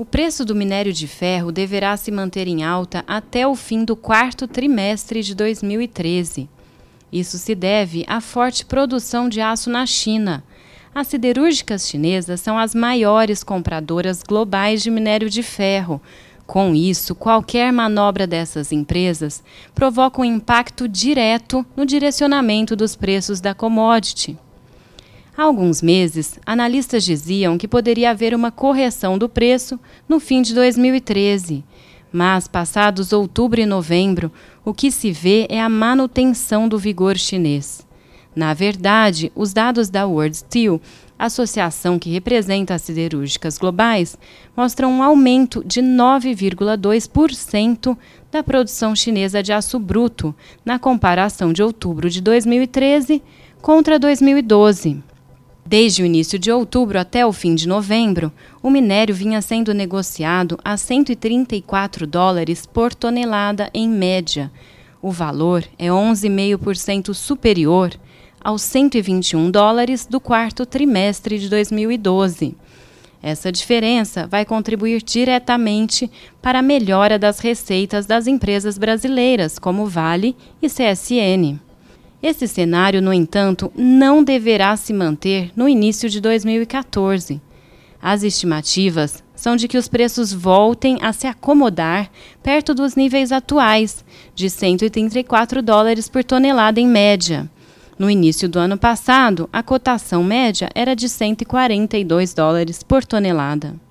O preço do minério de ferro deverá se manter em alta até o fim do quarto trimestre de 2013. Isso se deve à forte produção de aço na China. As siderúrgicas chinesas são as maiores compradoras globais de minério de ferro. Com isso, qualquer manobra dessas empresas provoca um impacto direto no direcionamento dos preços da commodity. Há alguns meses, analistas diziam que poderia haver uma correção do preço no fim de 2013. Mas, passados outubro e novembro, o que se vê é a manutenção do vigor chinês. Na verdade, os dados da World Steel, associação que representa as siderúrgicas globais, mostram um aumento de 9,2% da produção chinesa de aço bruto na comparação de outubro de 2013 contra 2012. Desde o início de outubro até o fim de novembro, o minério vinha sendo negociado a 134 dólares por tonelada em média. O valor é 11,5% superior aos 121 dólares do quarto trimestre de 2012. Essa diferença vai contribuir diretamente para a melhora das receitas das empresas brasileiras, como Vale e CSN. Esse cenário, no entanto, não deverá se manter no início de 2014. As estimativas são de que os preços voltem a se acomodar perto dos níveis atuais, de 134 dólares por tonelada em média. No início do ano passado, a cotação média era de 142 dólares por tonelada.